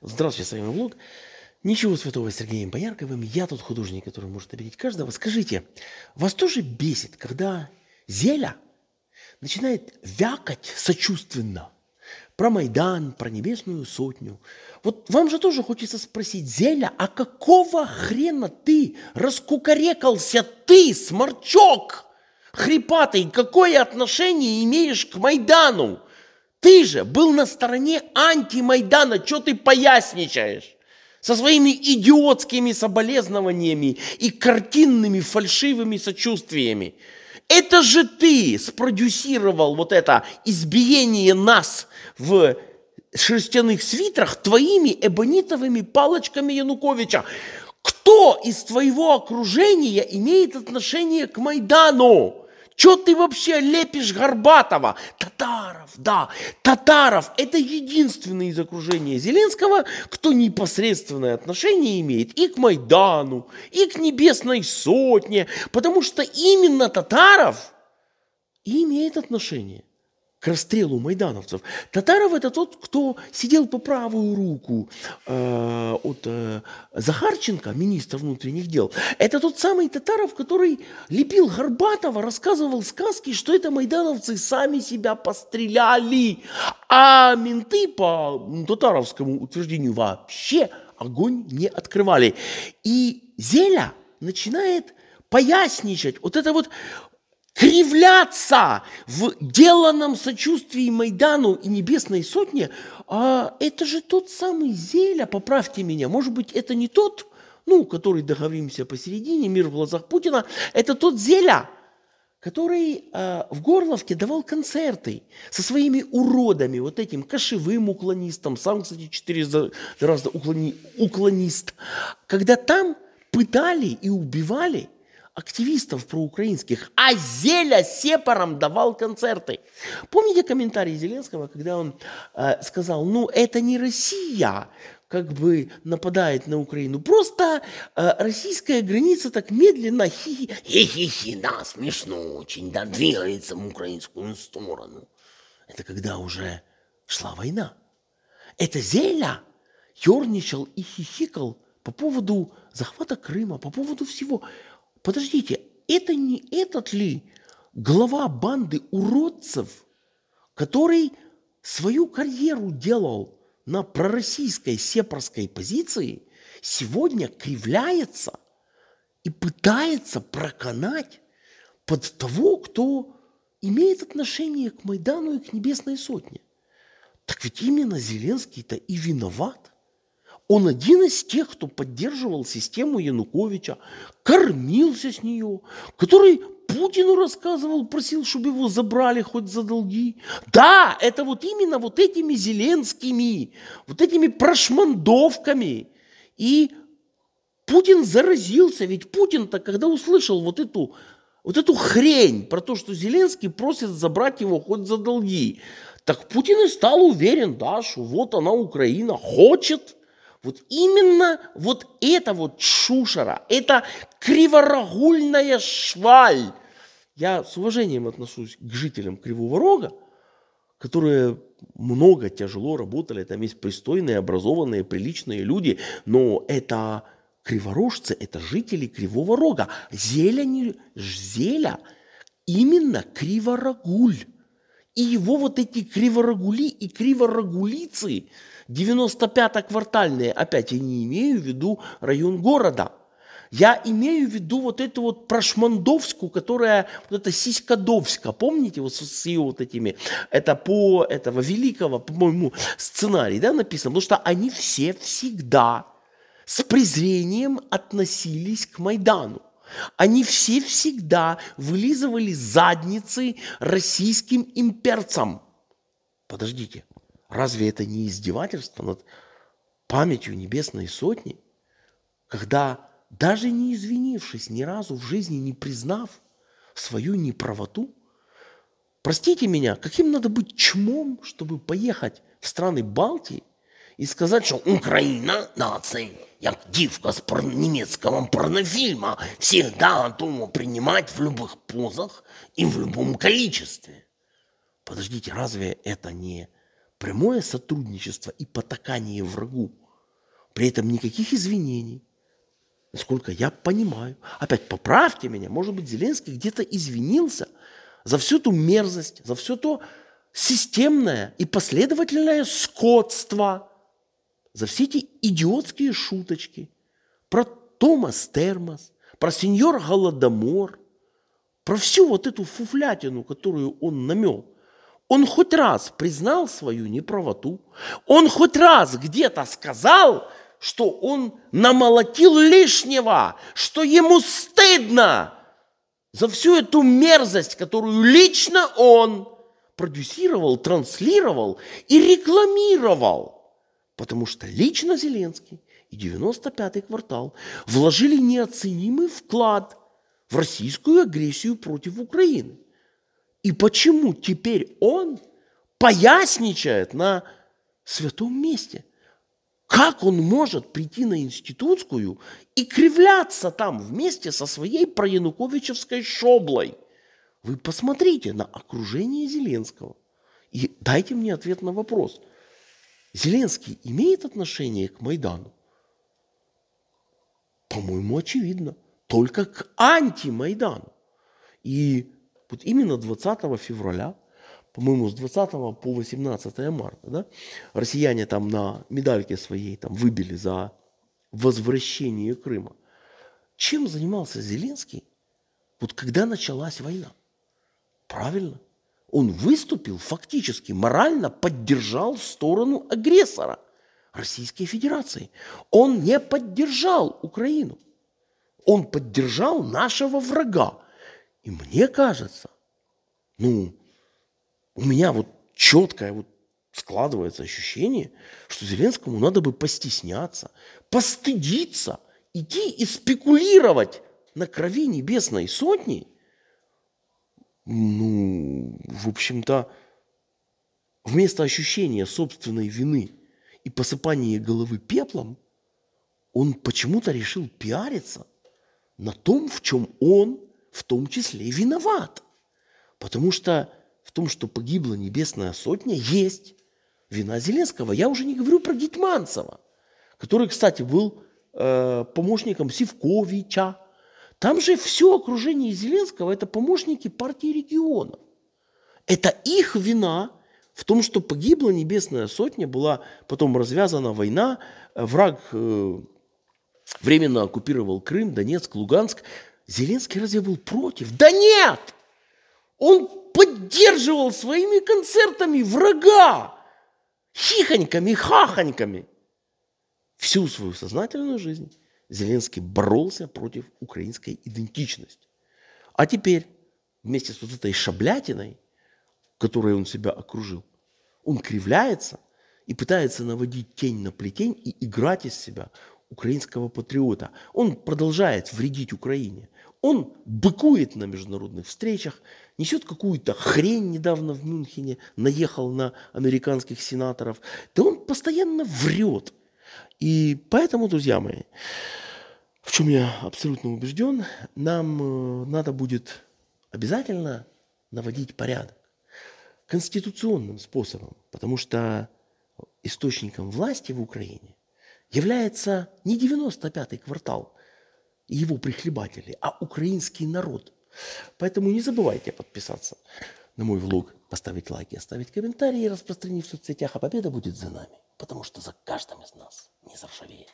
Здравствуйте, с вами Влог. Ничего святого с Сергеем Боярковым. Я тот художник, который может обидеть каждого. Скажите, вас тоже бесит, когда Зеля начинает вякать сочувственно про Майдан, про Небесную Сотню. Вот вам же тоже хочется спросить, Зеля, а какого хрена ты раскукарекался, ты, сморчок, хрипатый, какое отношение имеешь к Майдану? Ты же был на стороне антимайдана, что ты поясничаешь? Со своими идиотскими соболезнованиями и картинными фальшивыми сочувствиями. Это же ты спродюсировал вот это избиение нас в шерстяных свитрах твоими эбонитовыми палочками Януковича. Кто из твоего окружения имеет отношение к Майдану? Что ты вообще лепишь Горбатова? Татаров, да, Татаров – это единственный из окружения Зеленского, кто непосредственное отношение имеет и к Майдану, и к Небесной Сотне, потому что именно Татаров имеет отношение к расстрелу майдановцев. Татаров это тот, кто сидел по правую руку э, от э, Захарченко, министра внутренних дел. Это тот самый Татаров, который лепил Горбатова, рассказывал сказки, что это майдановцы сами себя постреляли, а менты по татаровскому утверждению вообще огонь не открывали. И Зеля начинает поясничать. Вот это вот кривляться в деланном сочувствии Майдану и Небесной Сотне, а это же тот самый Зеля, поправьте меня, может быть, это не тот, ну, который договоримся посередине, мир в глазах Путина, это тот Зеля, который э, в Горловке давал концерты со своими уродами, вот этим кошевым уклонистом, сам, кстати, четыре раза уклони, уклонист, когда там пытали и убивали – активистов проукраинских, а Зеля сепаром давал концерты. Помните комментарий Зеленского, когда он э, сказал, ну это не Россия, как бы нападает на Украину. Просто э, российская граница так медленно хи-хи-хи, да, смешно очень, да, двигается в украинскую сторону. Это когда уже шла война. Это Зеля ерничал и хихикал по поводу захвата Крыма, по поводу всего. Подождите, это не этот ли глава банды уродцев, который свою карьеру делал на пророссийской сепарской позиции, сегодня кривляется и пытается проканать под того, кто имеет отношение к Майдану и к Небесной Сотне. Так ведь именно Зеленский-то и виноват – он один из тех, кто поддерживал систему Януковича, кормился с нее, который Путину рассказывал, просил, чтобы его забрали хоть за долги. Да, это вот именно вот этими Зеленскими, вот этими прошмандовками. И Путин заразился, ведь Путин-то, когда услышал вот эту, вот эту хрень про то, что Зеленский просит забрать его хоть за долги, так Путин и стал уверен, да, что вот она, Украина, хочет – вот именно вот это вот шушера, это криворогульная шваль. Я с уважением отношусь к жителям Кривого Рога, которые много тяжело работали, там есть пристойные, образованные, приличные люди, но это криворожцы, это жители Кривого Рога. Зелени, зеля именно криворогуль. И его вот эти криворогули и криворогулицы, 95-квартальные, опять я не имею в виду район города, я имею в виду вот эту вот прошмандовскую, которая, вот эта сиськодовска, помните, вот с, с ее вот этими, это по этого великого, по-моему, сценарий, да, написано, потому что они все всегда с презрением относились к Майдану. Они все всегда вылизывали задницы российским имперцам. Подождите, разве это не издевательство над памятью небесной сотни, когда даже не извинившись ни разу в жизни, не признав свою неправоту, простите меня, каким надо быть чмом, чтобы поехать в страны Балтии і сказати, що Україна нація, як дівка з німецького порнофільма, завжди готова приймати в будь-яких позах і в будь-якому кількості. Подождите, разве это не прямое сотрудничество и потакание врагу? При этом никаких извинений. Насколько я понимаю. Опять поправьте меня, может быть, Зеленский где-то извинился за всю ту мерзость, за все то системное и последовательное скотство, за все эти идиотские шуточки про Томас Термос, про сеньор Голодомор, про всю вот эту фуфлятину, которую он намел. Он хоть раз признал свою неправоту, он хоть раз где-то сказал, что он намолотил лишнего, что ему стыдно за всю эту мерзость, которую лично он продюсировал, транслировал и рекламировал – потому что лично Зеленский и 95-й квартал вложили неоценимый вклад в российскую агрессию против Украины. И почему теперь он поясничает на святом месте? Как он может прийти на институтскую и кривляться там вместе со своей проянуковичевской шоблой? Вы посмотрите на окружение Зеленского и дайте мне ответ на вопрос – Зеленский имеет отношение к Майдану? По-моему, очевидно. Только к антимайдану. И вот именно 20 февраля, по-моему, с 20 по 18 марта, да, россияне там на медальке своей там выбили за возвращение Крыма. Чем занимался Зеленский, вот когда началась война? Правильно? Он выступил фактически, морально поддержал сторону агрессора Российской Федерации. Он не поддержал Украину. Он поддержал нашего врага. И мне кажется, ну, у меня вот четкое вот складывается ощущение, что Зеленскому надо бы постесняться, постыдиться, идти и спекулировать на крови небесной сотни – ну, в общем-то, вместо ощущения собственной вины и посыпания головы пеплом, он почему-то решил пиариться на том, в чем он в том числе виноват. Потому что в том, что погибла небесная сотня, есть вина Зеленского. Я уже не говорю про Гетманцева, который, кстати, был э, помощником Сивковича, там же все окружение Зеленского – это помощники партии регионов. Это их вина в том, что погибла Небесная Сотня, была потом развязана война, э, враг э, временно оккупировал Крым, Донецк, Луганск. Зеленский разве был против? Да нет! Он поддерживал своими концертами врага, хихоньками, хахоньками всю свою сознательную жизнь. Зеленский боролся против украинской идентичности. А теперь вместе с вот этой шаблятиной, которой он себя окружил, он кривляется и пытается наводить тень на плетень и играть из себя украинского патриота. Он продолжает вредить Украине. Он быкует на международных встречах, несет какую-то хрень недавно в Мюнхене, наехал на американских сенаторов. Да он постоянно врет. И поэтому, друзья мои, в чем я абсолютно убежден, нам э, надо будет обязательно наводить порядок конституционным способом, потому что источником власти в Украине является не 95-й квартал и его прихлебатели, а украинский народ. Поэтому не забывайте подписаться на мой влог, поставить лайки, оставить комментарии, распространить в соцсетях, а победа будет за нами, потому что за каждым из нас не заржавеет.